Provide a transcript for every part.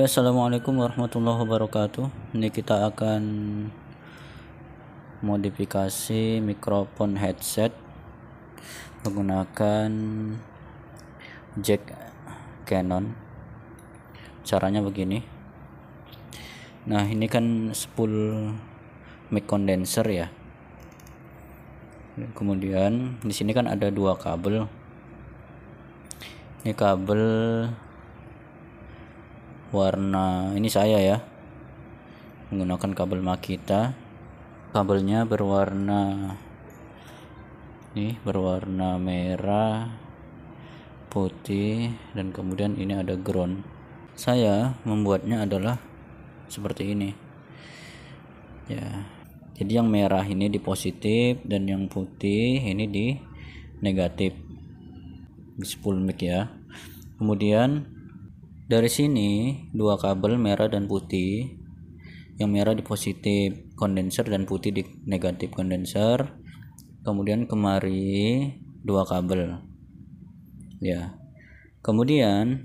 Ya, assalamualaikum warahmatullahi wabarakatuh. Ini kita akan modifikasi mikrofon headset menggunakan jack Canon. Caranya begini. Nah, ini kan spool mic condenser ya. Kemudian di sini kan ada dua kabel. Ini kabel warna ini saya ya menggunakan kabel makita kabelnya berwarna ini berwarna merah putih dan kemudian ini ada ground saya membuatnya adalah seperti ini ya jadi yang merah ini di positif dan yang putih ini di negatif 10 mic ya kemudian dari sini dua kabel merah dan putih yang merah di positif kondenser dan putih di negatif kondenser kemudian kemari dua kabel ya kemudian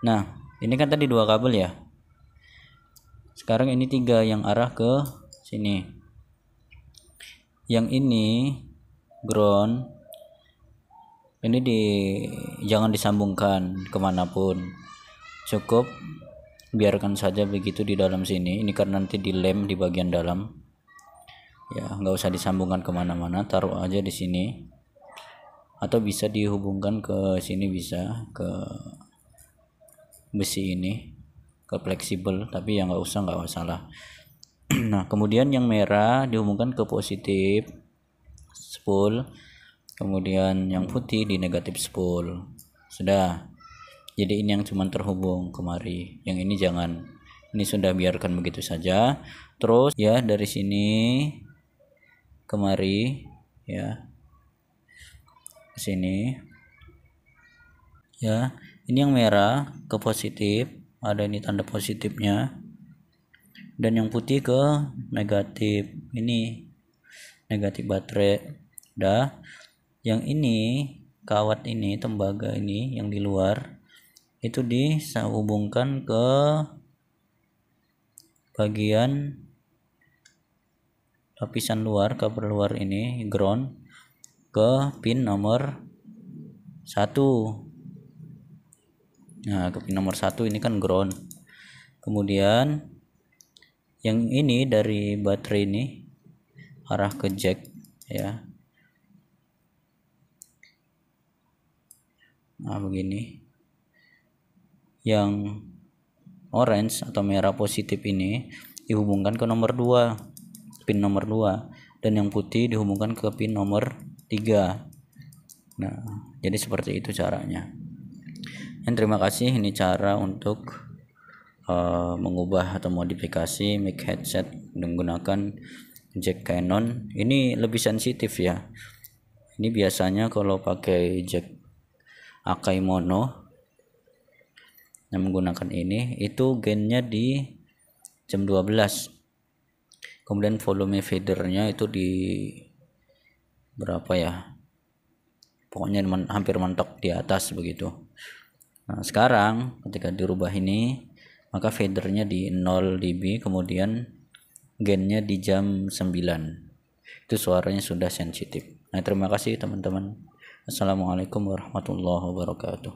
nah ini kan tadi dua kabel ya sekarang ini tiga yang arah ke sini yang ini ground ini di jangan disambungkan kemanapun cukup biarkan saja begitu di dalam sini ini karena nanti dilem di bagian dalam ya nggak usah disambungkan kemana-mana taruh aja di sini atau bisa dihubungkan ke sini bisa ke besi ini ke fleksibel tapi ya nggak usah nggak masalah nah kemudian yang merah dihubungkan ke positif spool kemudian yang putih di negatif spool sudah jadi ini yang cuma terhubung kemari yang ini jangan ini sudah biarkan begitu saja terus ya dari sini kemari ya ke sini ya ini yang merah ke positif ada ini tanda positifnya dan yang putih ke negatif ini negatif baterai dah, yang ini kawat ini tembaga ini yang di luar itu disambungkan ke bagian lapisan luar cover luar ini ground ke pin nomor satu nah ke pin nomor satu ini kan ground kemudian yang ini dari baterai ini arah ke jack ya nah begini yang orange atau merah positif ini dihubungkan ke nomor 2 pin nomor 2 dan yang putih dihubungkan ke pin nomor 3 nah jadi seperti itu caranya dan terima kasih ini cara untuk uh, mengubah atau modifikasi mic headset menggunakan jack Canon ini lebih sensitif ya ini biasanya kalau pakai jack Akai mono yang menggunakan ini itu gainnya di jam 12 kemudian volume feedernya itu di berapa ya pokoknya hampir mentok di atas begitu nah sekarang ketika dirubah ini maka feedernya di 0 dB kemudian gainnya di jam 9 itu suaranya sudah sensitif nah terima kasih teman-teman Assalamualaikum warahmatullahi wabarakatuh